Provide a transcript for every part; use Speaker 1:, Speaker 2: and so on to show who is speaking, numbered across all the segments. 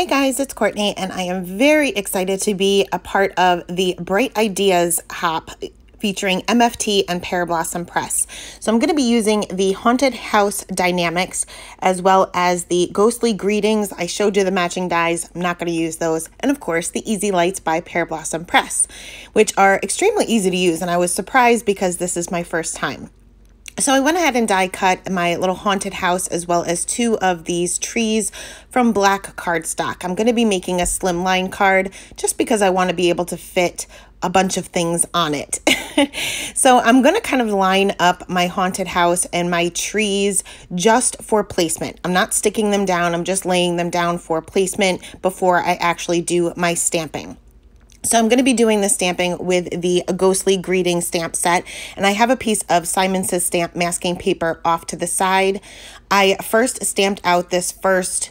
Speaker 1: Hey guys, it's Courtney, and I am very excited to be a part of the Bright Ideas Hop featuring MFT and Pear Blossom Press. So I'm going to be using the Haunted House Dynamics as well as the Ghostly Greetings. I showed you the matching dies. I'm not going to use those. And of course, the Easy Lights by Pear Blossom Press, which are extremely easy to use. And I was surprised because this is my first time. So I went ahead and die cut my little haunted house as well as two of these trees from black cardstock. I'm going to be making a slimline card just because I want to be able to fit a bunch of things on it. so I'm going to kind of line up my haunted house and my trees just for placement. I'm not sticking them down. I'm just laying them down for placement before I actually do my stamping. So I'm going to be doing the stamping with the Ghostly Greeting stamp set, and I have a piece of Simon Says stamp masking paper off to the side. I first stamped out this first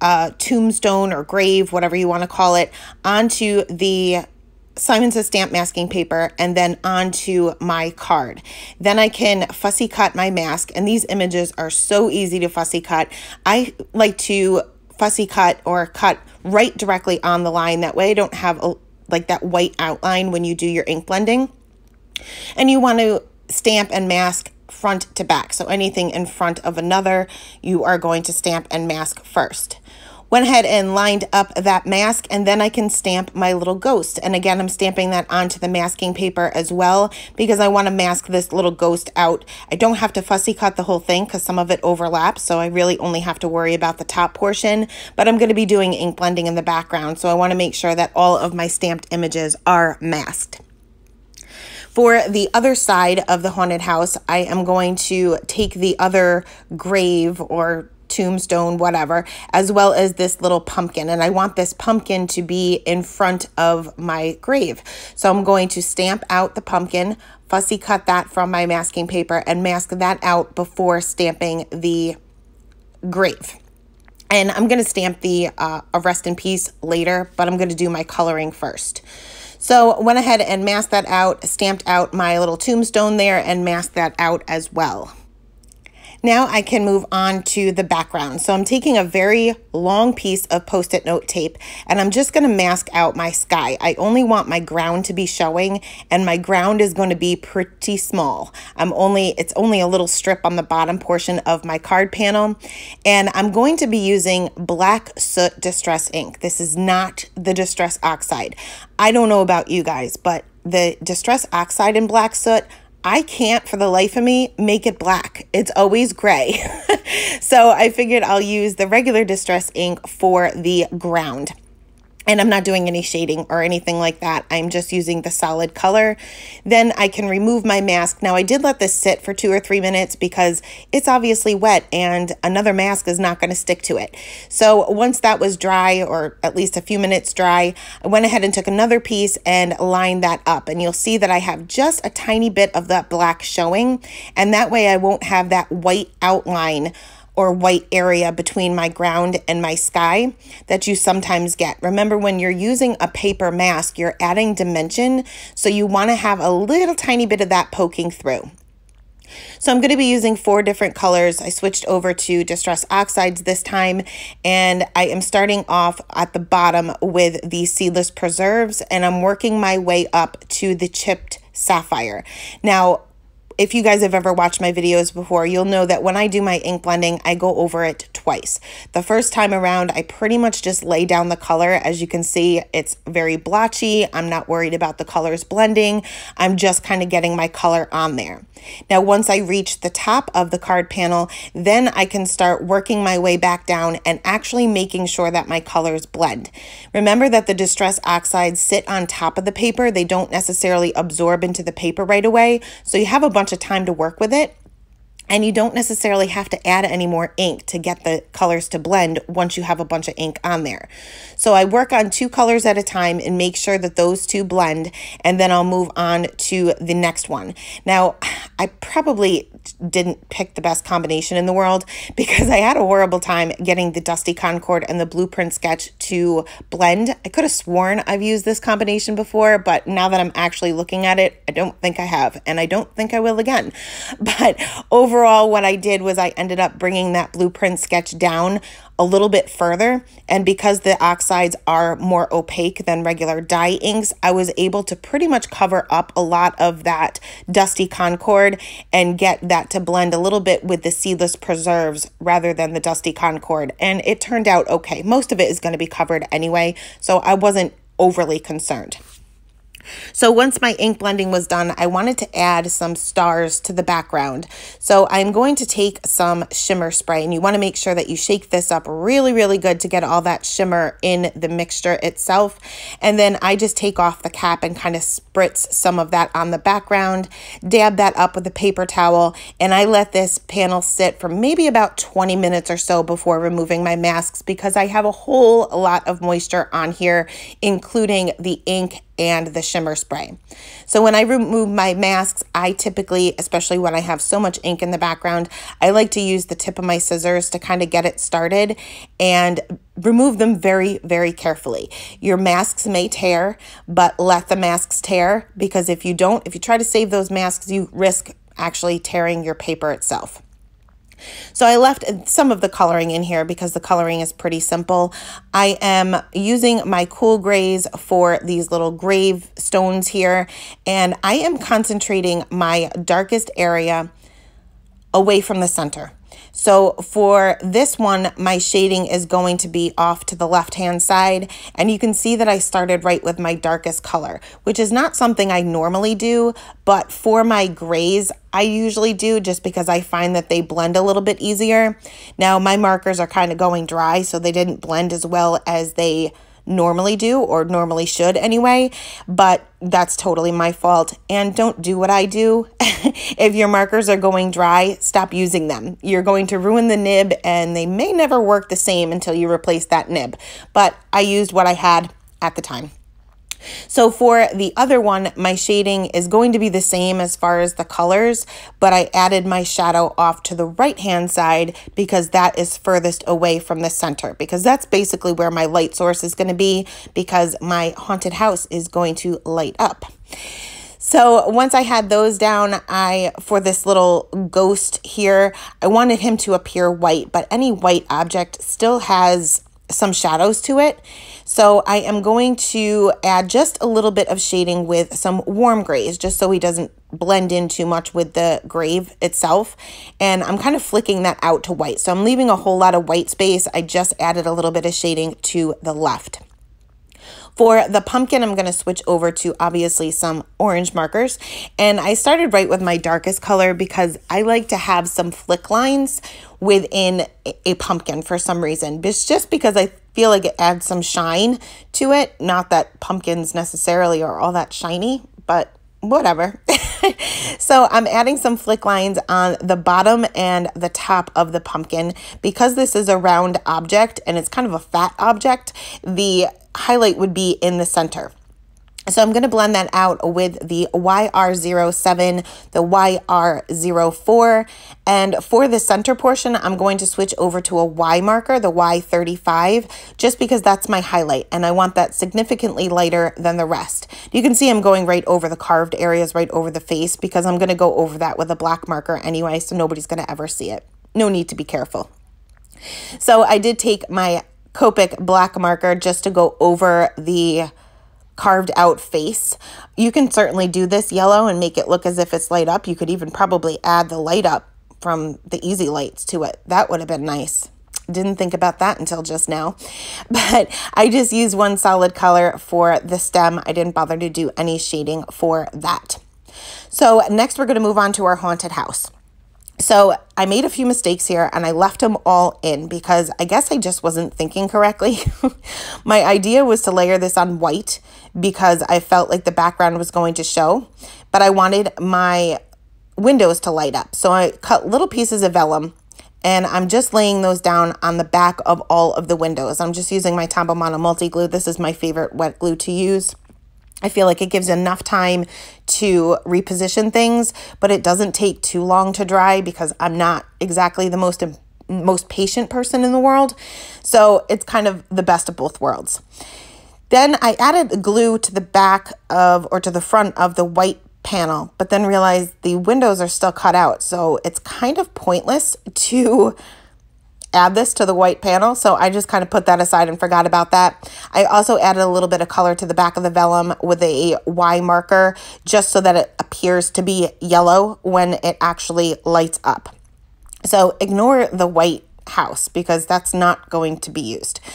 Speaker 1: uh, tombstone or grave, whatever you want to call it, onto the Simon Says stamp masking paper and then onto my card. Then I can fussy cut my mask, and these images are so easy to fussy cut. I like to fussy cut or cut right directly on the line. That way I don't have a like that white outline when you do your ink blending. And you want to stamp and mask front to back. So anything in front of another, you are going to stamp and mask first went ahead and lined up that mask and then I can stamp my little ghost. And again, I'm stamping that onto the masking paper as well because I want to mask this little ghost out. I don't have to fussy cut the whole thing because some of it overlaps. So I really only have to worry about the top portion, but I'm going to be doing ink blending in the background. So I want to make sure that all of my stamped images are masked. For the other side of the haunted house, I am going to take the other grave or tombstone, whatever, as well as this little pumpkin. And I want this pumpkin to be in front of my grave. So I'm going to stamp out the pumpkin, fussy cut that from my masking paper, and mask that out before stamping the grave. And I'm going to stamp the uh, a rest in peace later, but I'm going to do my coloring first. So went ahead and masked that out, stamped out my little tombstone there and masked that out as well. Now I can move on to the background. So I'm taking a very long piece of post-it note tape and I'm just gonna mask out my sky. I only want my ground to be showing and my ground is gonna be pretty small. I'm only, it's only a little strip on the bottom portion of my card panel. And I'm going to be using black soot distress ink. This is not the distress oxide. I don't know about you guys, but the distress oxide and black soot I can't for the life of me make it black. It's always gray. so I figured I'll use the regular Distress ink for the ground and I'm not doing any shading or anything like that. I'm just using the solid color. Then I can remove my mask. Now I did let this sit for two or three minutes because it's obviously wet and another mask is not gonna stick to it. So once that was dry or at least a few minutes dry, I went ahead and took another piece and lined that up. And you'll see that I have just a tiny bit of that black showing. And that way I won't have that white outline or white area between my ground and my sky that you sometimes get. Remember, when you're using a paper mask, you're adding dimension, so you want to have a little tiny bit of that poking through. So I'm going to be using four different colors. I switched over to Distress Oxides this time, and I am starting off at the bottom with the Seedless Preserves, and I'm working my way up to the Chipped Sapphire. Now, if you guys have ever watched my videos before, you'll know that when I do my ink blending, I go over it twice. The first time around, I pretty much just lay down the color. As you can see, it's very blotchy. I'm not worried about the colors blending. I'm just kind of getting my color on there. Now, once I reach the top of the card panel, then I can start working my way back down and actually making sure that my colors blend. Remember that the distress oxides sit on top of the paper. They don't necessarily absorb into the paper right away. So you have a bunch of time to work with it and you don't necessarily have to add any more ink to get the colors to blend once you have a bunch of ink on there. So I work on two colors at a time and make sure that those two blend and then I'll move on to the next one. Now, I probably didn't pick the best combination in the world because I had a horrible time getting the Dusty Concord and the Blueprint Sketch to blend. I could have sworn I've used this combination before, but now that I'm actually looking at it, I don't think I have and I don't think I will again. But over overall, what I did was I ended up bringing that blueprint sketch down a little bit further. And because the oxides are more opaque than regular dye inks, I was able to pretty much cover up a lot of that dusty concord and get that to blend a little bit with the seedless preserves rather than the dusty concord. And it turned out okay. Most of it is going to be covered anyway, so I wasn't overly concerned. So once my ink blending was done, I wanted to add some stars to the background. So I'm going to take some shimmer spray and you wanna make sure that you shake this up really, really good to get all that shimmer in the mixture itself. And then I just take off the cap and kind of spritz some of that on the background, dab that up with a paper towel, and I let this panel sit for maybe about 20 minutes or so before removing my masks because I have a whole lot of moisture on here, including the ink and the shimmer spray. So when I remove my masks, I typically, especially when I have so much ink in the background, I like to use the tip of my scissors to kind of get it started and remove them very, very carefully. Your masks may tear, but let the masks tear because if you don't, if you try to save those masks, you risk actually tearing your paper itself. So I left some of the coloring in here because the coloring is pretty simple. I am using my cool grays for these little grave stones here, and I am concentrating my darkest area away from the center. So for this one, my shading is going to be off to the left-hand side, and you can see that I started right with my darkest color, which is not something I normally do, but for my grays, I usually do just because I find that they blend a little bit easier. Now, my markers are kind of going dry, so they didn't blend as well as they normally do or normally should anyway, but that's totally my fault. And don't do what I do. if your markers are going dry, stop using them. You're going to ruin the nib and they may never work the same until you replace that nib. But I used what I had at the time. So for the other one, my shading is going to be the same as far as the colors, but I added my shadow off to the right-hand side because that is furthest away from the center because that's basically where my light source is going to be because my haunted house is going to light up. So once I had those down, I for this little ghost here, I wanted him to appear white, but any white object still has some shadows to it. So I am going to add just a little bit of shading with some warm grays just so he doesn't blend in too much with the grave itself. And I'm kind of flicking that out to white. So I'm leaving a whole lot of white space. I just added a little bit of shading to the left. For the pumpkin, I'm going to switch over to obviously some orange markers. And I started right with my darkest color because I like to have some flick lines within a pumpkin for some reason. It's just because I feel like it adds some shine to it. Not that pumpkins necessarily are all that shiny, but whatever. so I'm adding some flick lines on the bottom and the top of the pumpkin. Because this is a round object and it's kind of a fat object, the highlight would be in the center. So I'm going to blend that out with the YR07, the YR04. And for the center portion, I'm going to switch over to a Y marker, the Y35, just because that's my highlight. And I want that significantly lighter than the rest. You can see I'm going right over the carved areas, right over the face, because I'm going to go over that with a black marker anyway, so nobody's going to ever see it. No need to be careful. So I did take my Copic black marker just to go over the carved out face. You can certainly do this yellow and make it look as if it's light up. You could even probably add the light up from the easy lights to it. That would have been nice. Didn't think about that until just now. But I just used one solid color for the stem. I didn't bother to do any shading for that. So next we're going to move on to our haunted house. So I made a few mistakes here and I left them all in because I guess I just wasn't thinking correctly. My idea was to layer this on white because I felt like the background was going to show, but I wanted my windows to light up. So I cut little pieces of vellum and I'm just laying those down on the back of all of the windows. I'm just using my Mono multi glue. This is my favorite wet glue to use. I feel like it gives enough time to reposition things, but it doesn't take too long to dry because I'm not exactly the most most patient person in the world. So it's kind of the best of both worlds. Then I added glue to the back of or to the front of the white panel, but then realized the windows are still cut out. So it's kind of pointless to add this to the white panel. So I just kind of put that aside and forgot about that. I also added a little bit of color to the back of the vellum with a Y marker just so that it appears to be yellow when it actually lights up. So ignore the white house because that's not going to be used.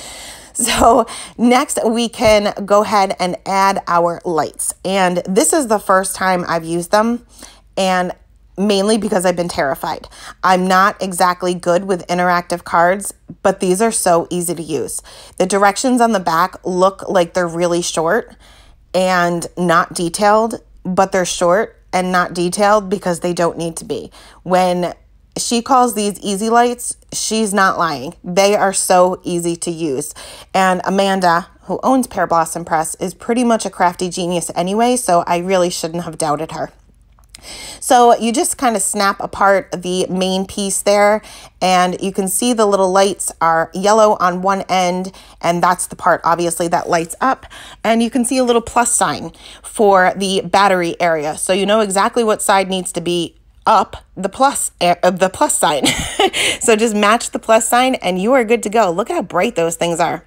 Speaker 1: So next we can go ahead and add our lights. And this is the first time I've used them. And mainly because I've been terrified. I'm not exactly good with interactive cards, but these are so easy to use. The directions on the back look like they're really short and not detailed, but they're short and not detailed because they don't need to be. When she calls these easy lights, she's not lying. They are so easy to use. And Amanda, who owns Pear Blossom Press, is pretty much a crafty genius anyway, so I really shouldn't have doubted her. So you just kind of snap apart the main piece there and you can see the little lights are yellow on one end and that's the part obviously that lights up and you can see a little plus sign for the battery area. So you know exactly what side needs to be up the plus eh, uh, the plus sign. so just match the plus sign and you are good to go. Look how bright those things are.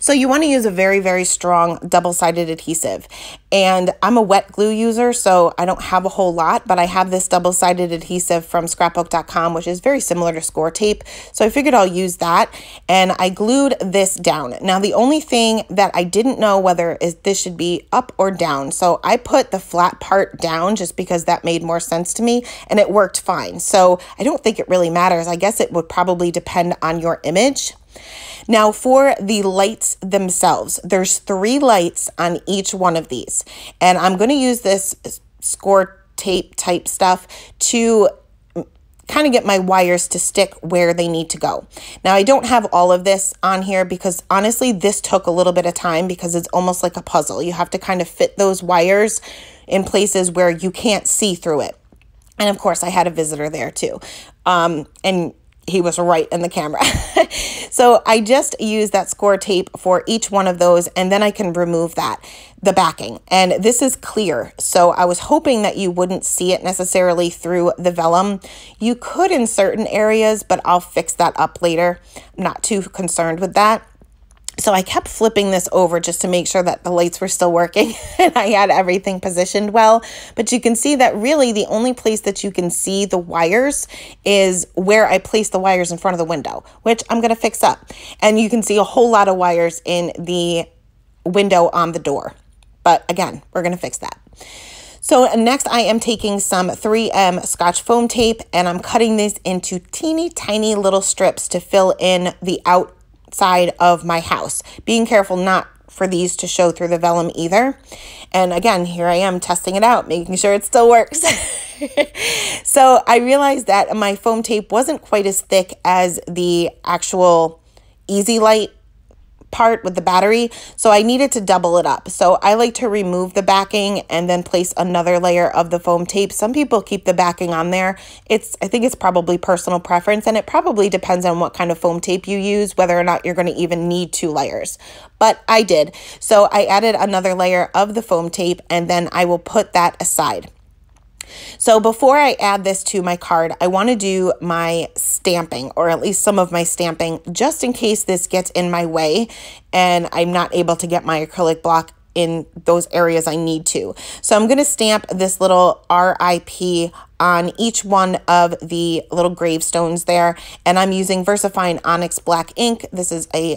Speaker 1: So you want to use a very, very strong double-sided adhesive. And I'm a wet glue user, so I don't have a whole lot, but I have this double-sided adhesive from scrapbook.com, which is very similar to score tape. So I figured I'll use that. And I glued this down. Now, the only thing that I didn't know whether is this should be up or down. So I put the flat part down just because that made more sense to me and it worked fine. So I don't think it really matters. I guess it would probably depend on your image. Now for the lights themselves, there's three lights on each one of these. And I'm going to use this score tape type stuff to kind of get my wires to stick where they need to go. Now I don't have all of this on here because honestly this took a little bit of time because it's almost like a puzzle. You have to kind of fit those wires in places where you can't see through it. And of course I had a visitor there too. Um, and he was right in the camera. so I just use that score tape for each one of those and then I can remove that, the backing. And this is clear. So I was hoping that you wouldn't see it necessarily through the vellum. You could in certain areas, but I'll fix that up later. I'm not too concerned with that so I kept flipping this over just to make sure that the lights were still working and I had everything positioned well. But you can see that really the only place that you can see the wires is where I placed the wires in front of the window, which I'm going to fix up. And you can see a whole lot of wires in the window on the door. But again, we're going to fix that. So next I am taking some 3M Scotch foam tape and I'm cutting these into teeny tiny little strips to fill in the out Side of my house, being careful not for these to show through the vellum either. And again, here I am testing it out, making sure it still works. so I realized that my foam tape wasn't quite as thick as the actual Easy Light part with the battery, so I needed to double it up. So I like to remove the backing and then place another layer of the foam tape. Some people keep the backing on there. It's I think it's probably personal preference and it probably depends on what kind of foam tape you use, whether or not you're going to even need two layers. But I did. So I added another layer of the foam tape and then I will put that aside. So before I add this to my card, I want to do my stamping or at least some of my stamping just in case this gets in my way and I'm not able to get my acrylic block in those areas I need to. So I'm going to stamp this little RIP on each one of the little gravestones there. And I'm using VersaFine Onyx Black ink. This is a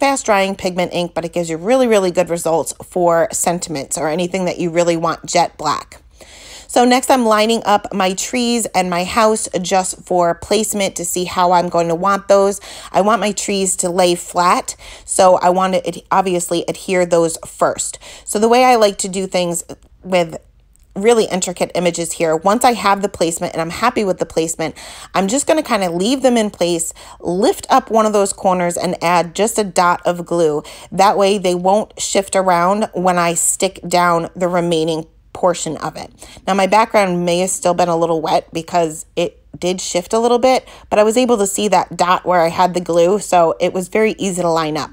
Speaker 1: fast drying pigment ink, but it gives you really, really good results for sentiments or anything that you really want jet black. So next I'm lining up my trees and my house just for placement to see how I'm going to want those. I want my trees to lay flat, so I want to obviously adhere those first. So the way I like to do things with really intricate images here. Once I have the placement and I'm happy with the placement, I'm just going to kind of leave them in place, lift up one of those corners and add just a dot of glue. That way they won't shift around when I stick down the remaining portion of it. Now, my background may have still been a little wet because it did shift a little bit, but I was able to see that dot where I had the glue, so it was very easy to line up.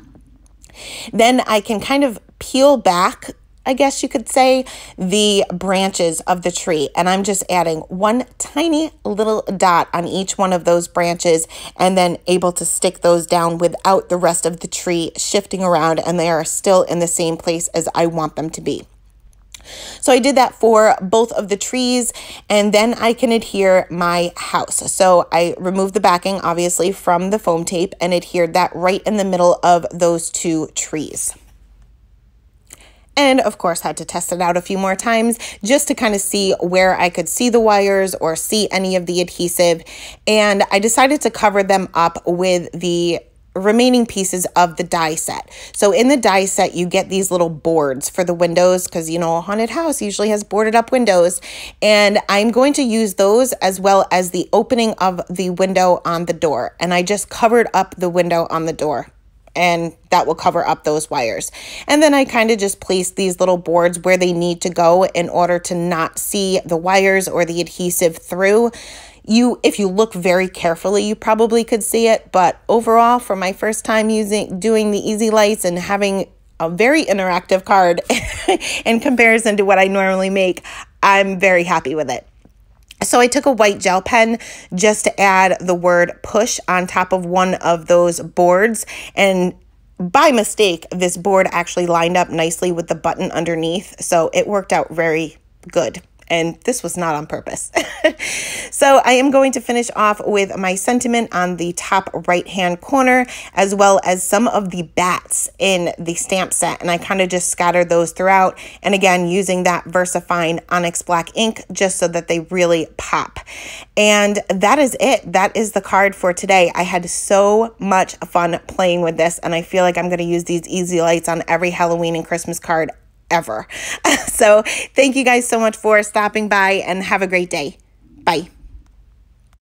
Speaker 1: Then I can kind of peel back I guess you could say, the branches of the tree. And I'm just adding one tiny little dot on each one of those branches and then able to stick those down without the rest of the tree shifting around and they are still in the same place as I want them to be. So I did that for both of the trees and then I can adhere my house. So I removed the backing obviously from the foam tape and adhered that right in the middle of those two trees. And of course, had to test it out a few more times just to kind of see where I could see the wires or see any of the adhesive. And I decided to cover them up with the remaining pieces of the die set. So in the die set, you get these little boards for the windows because, you know, a haunted house usually has boarded up windows. And I'm going to use those as well as the opening of the window on the door. And I just covered up the window on the door and that will cover up those wires. And then I kind of just place these little boards where they need to go in order to not see the wires or the adhesive through you if you look very carefully you probably could see it but overall for my first time using doing the easy lights and having a very interactive card in comparison to what i normally make i'm very happy with it so I took a white gel pen just to add the word push on top of one of those boards and by mistake, this board actually lined up nicely with the button underneath, so it worked out very good and this was not on purpose. so I am going to finish off with my sentiment on the top right hand corner, as well as some of the bats in the stamp set. And I kind of just scattered those throughout. And again, using that VersaFine Onyx Black ink just so that they really pop. And that is it. That is the card for today. I had so much fun playing with this and I feel like I'm going to use these easy lights on every Halloween and Christmas card ever. so thank you guys so much for stopping by and have a great day. Bye.